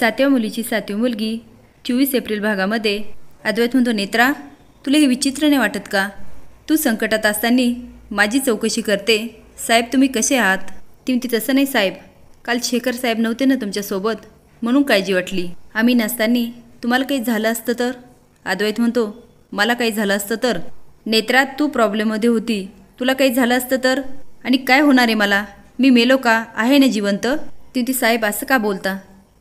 सातव्या मुलीची सातवी मुलगी चोवीस एप्रिल भागामध्ये अद्वैत म्हणतो नेत्रा तुला हे विचित्र नाही वाटत का तू संकटात असताना माझी चौकशी करते साहेब तुम्ही कसे आहात ती म्हणते तसं नाही साहेब काल शेखर साहेब नव्हते ना तुमच्यासोबत म्हणून काळजी वाटली आम्ही नसताना तुम्हाला काही झालं असतं तर अद्वैत म्हणतो मला काही झालं असतं तर नेत्रात तू प्रॉब्लेममध्ये होती तुला काही झालं असतं तर आणि काय होणार आहे मला मी मेलो का आहे ना जिवंत ती साहेब असं का बोलता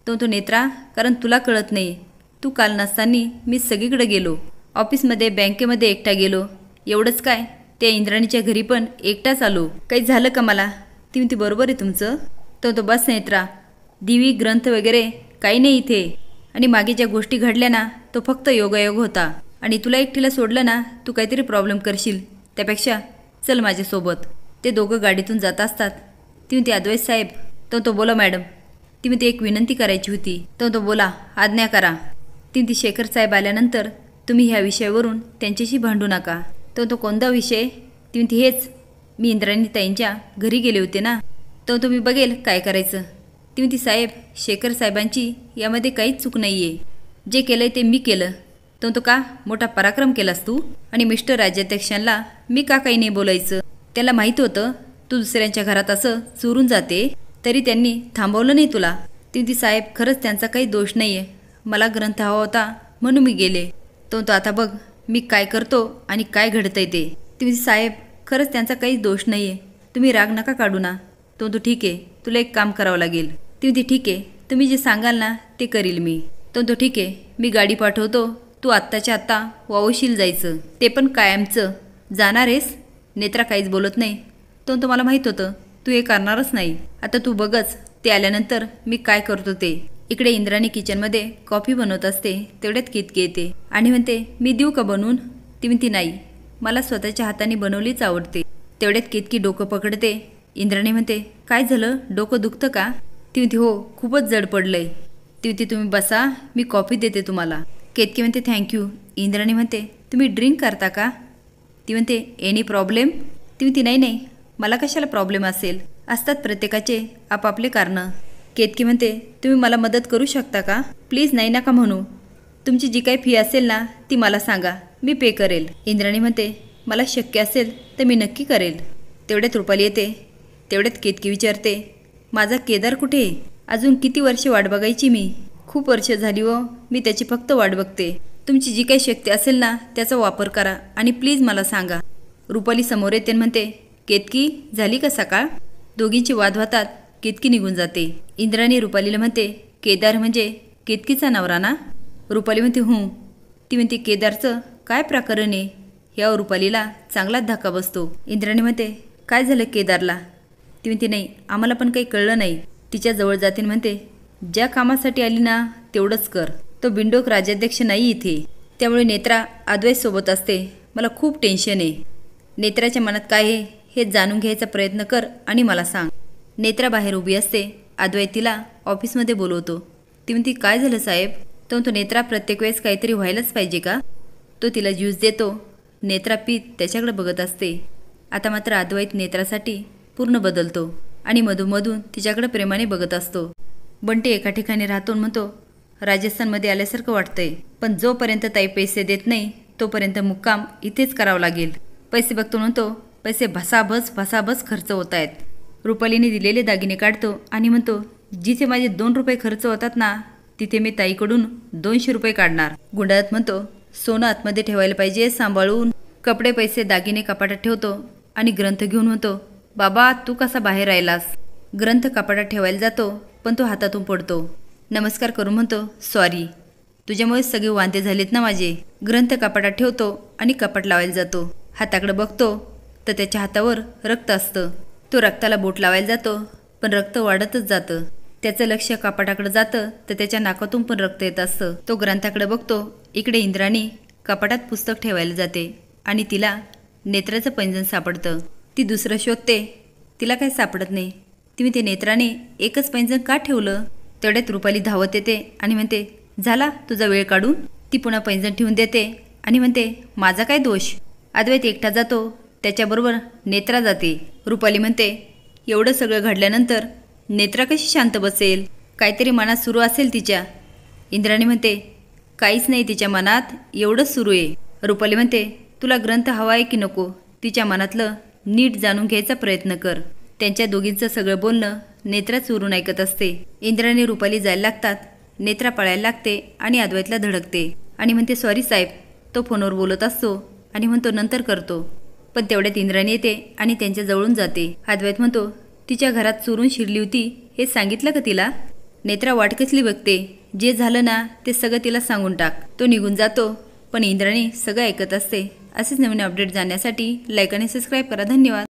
तो तो नेत्रा कारण तुला कळत नाही तू काल नसताना मी सगळीकडे गेलो ऑफिसमध्ये बँकेमध्ये एकटा गेलो एवढंच काय त्या इंद्राणीच्या घरी पण एकटाच आलो काही झालं का मला ती ती बरोबर आहे तुमचं तो तो बस नेत्रा दिवी ग्रंथ वगैरे काही नाही इथे आणि मागे ज्या गोष्टी घडल्या ना तो फक्त योगायोग होता आणि तुला एकटीला सोडलं ना तू काहीतरी प्रॉब्लेम करशील त्यापेक्षा चल माझ्यासोबत ते दोघं गाडीतून जात असतात ती ते अद्वैत साहेब तो तो बोला मॅडम ती मी ती एक विनंती करायची होती तो तो बोला आज्ञा करा ती ती शेखर साहेब आल्यानंतर तुम्ही ह्या विषयावरून त्यांच्याशी भांडू नका तो तो कोणता विषय ती ती हेच मी इंद्राणी ताईंच्या घरी गेले होते ना तर तो मी बघेल काय करायचं ती ती साहेब शेखर साहेबांची यामध्ये काहीच चूक नाही आहे जे केलं ते मी केलं तो तो का मोठा पराक्रम केलास तू आणि मिस्टर राज्याध्यक्षांना मी का काही नाही बोलायचं त्याला माहीत होतं तू दुसऱ्यांच्या घरात असं चोरून जाते तरी त्यांनी थांबवलं नाही तुला तिथे साहेब खरंच त्यांचा काही दोष नाही आहे मला ग्रंथ हवा होता म्हणून मी गेले तो तो आता बघ मी काय करतो आणि काय घडतंय ते तिथे साहेब खरंच त्यांचा काही दोष नाही आहे तुम्ही राग नका काढू ना तो तो ठीक आहे तुला एक काम करावं लागेल तिथे ठीक आहे तुम्ही जे सांगाल ना ते करील मी तो तो ठीक आहे मी गाडी पाठवतो तू आत्ताच्या आत्ता वावशील जायचं ते पण कायमचं जाणार आहेस नेत्रा काहीच बोलत नाही तो तुम्हाला माहीत होतं तू हे करणारच नाही आता तू बघच ते आल्यानंतर मी काय करतो ते इकडे इंद्राणी किचनमध्ये कॉफी बनवत असते तेवढ्यात कितकी येते आणि म्हणते मी देऊ का बनवून ती म्हणती नाही मला स्वतःच्या हाताने बनवलीच आवडते तेवढ्यात कितकी डोकं पकडते इंद्राणी म्हणते काय झालं डोकं दुखतं का ती म्हणते हो खूपच जड पडलंय ती म्हणते तुम्ही बसा मी कॉफी देते तुम्हाला केतकी म्हणते थँक्यू इंद्राणी म्हणते तुम्ही ड्रिंक करता का ती म्हणते एनी प्रॉब्लेम ती म्हणते नाही नाही मला कशाला प्रॉब्लेम असेल असतात प्रत्येकाचे आपापले कारणं केतकी म्हणते तुम्ही मला मदत करू शकता का प्लीज नाही नका म्हणू तुमची जी काही फी असेल ना ती मला सांगा मी पे करेल इंद्राणी म्हणते मला शक्य असेल तर मी नक्की करेल तेवढ्यात रुपाली येते तेवढ्यात केतकी विचारते माझा केदार कुठे अजून किती वर्षे वाट बघायची मी खूप वर्ष झाली व हो, मी त्याची फक्त वाट बघते तुमची जी काही शक्ती असेल ना त्याचा वापर करा आणि प्लीज मला सांगा रुपाली समोर येते म्हणते केतकी झाली का सकाळ दोघींची वाद होतात केतकी निघून जाते इंद्राणी रुपालीला म्हणते केदार म्हणजे केतकीचा नवरा ना रुपाली म्हणते हूं ती म्हणते केदारचं काय प्रकरण आहे यावर रुपालीला चांगलाच धक्का बसतो इंद्राणी म्हणते काय झालं केदारला ती म्हणते नाही आम्हाला पण काही कळलं नाही तिच्या जवळ जातीन म्हणते ज्या कामासाठी आली ना तेवढंच कर तो बिंडोक राज्याध्यक्ष नाही इथे त्यामुळे नेत्रा सोबत असते मला खूप टेन्शन आहे नेत्राच्या मनात काय आहे हे जाणून घ्यायचा प्रयत्न कर आणि मला सांग नेत्रा बाहेर उभी असते अद्वैतीला तिला ऑफिसमध्ये बोलवतो ती काय झालं साहेब तो तो नेत्रा प्रत्येक वेळेस काहीतरी व्हायलाच पाहिजे का तो तिला ज्यूस देतो नेत्रा पीत त्याच्याकडे बघत असते आता मात्र अद्वैत नेत्रासाठी पूर्ण बदलतो आणि मधूमधून तिच्याकडे प्रेमाने बघत असतो बंटी एका ठिकाणी राहतो म्हणतो राजस्थानमध्ये आल्यासारखं वाटतंय पण जोपर्यंत ताई पैसे देत नाही तोपर्यंत मुक्काम इथेच करावा लागेल पैसे बघतो म्हणतो पैसे भसाभस भसाभस खर्च होत आहेत रुपालीने दिलेले दागिने काढतो आणि म्हणतो जिथे माझे दोन रुपये खर्च होतात ना तिथे मी ताईकडून दोनशे रुपये काढणार गुंडाळत म्हणतो सोनं आतमध्ये ठेवायला पाहिजे सांभाळून कपडे पैसे दागिने कपाटात ठेवतो आणि ग्रंथ घेऊन म्हणतो बाबा तू कसा बाहेर राहिलास ग्रंथ कपाटात ठेवायला जातो पण तो हातातून पडतो नमस्कार करून म्हणतो सॉरी तुझ्यामुळे सगळे वांदे झालेत ना माझे ग्रंथ कपाटात ठेवतो आणि कपाट लावायला जातो हाताकडे बघतो तर त्याच्या हातावर रक्त असतं तो रक्ताला बोट लावायला जातो पण रक्त वाढतच जातं त्याचं लक्ष कपाटाकडे जातं तर त्याच्या नाकातून पण रक्त येत असतं तो ग्रंथाकडे बघतो इकडे इंद्राणी कपाटात पुस्तक ठेवायला जाते आणि तिला नेत्राचं पैंजण सापडतं ती दुसरं शोधते तिला काही सापडत नाही तिने ते नेत्राने एकच पैंजण का ठेवलं तेवढ्यात रुपाली धावत येते आणि म्हणते झाला तुझा वेळ काढून ती पुन्हा पैंजण ठेवून देते आणि म्हणते माझा काय दोष अद्वैत एकटा जातो त्याच्याबरोबर नेत्रा जाते रुपाली म्हणते एवढं सगळं घडल्यानंतर नेत्रा कशी शांत बसेल काहीतरी मनात सुरू असेल तिच्या इंद्राणी म्हणते काहीच नाही तिच्या मनात एवढंच सुरू आहे रुपाली म्हणते तुला ग्रंथ हवा आहे की नको तिच्या मनातलं नीट जाणून घ्यायचा प्रयत्न कर त्यांच्या दोघींचं सगळं बोलणं नेत्रा चुरून ऐकत असते इंद्राणी रुपाली जायला लागतात नेत्रा पळायला लागते आणि अद्वैतला धडकते आणि म्हणते सॉरी साहेब तो फोनवर बोलत असतो आणि म्हणतो नंतर करतो पण तेवढ्यात इंद्राणी येते आणि त्यांच्या जवळून जाते अद्वैत म्हणतो तिच्या घरात चोरून शिरली होती हे सांगितलं का तिला नेत्रा वाटकचली बघते जे झालं ना ते सगळं तिला सांगून टाक तो निघून जातो पण इंद्राणी सगळं ऐकत असते असेच नवीन अपडेट जाण्यासाठी लाईक आणि सबस्क्राईब करा धन्यवाद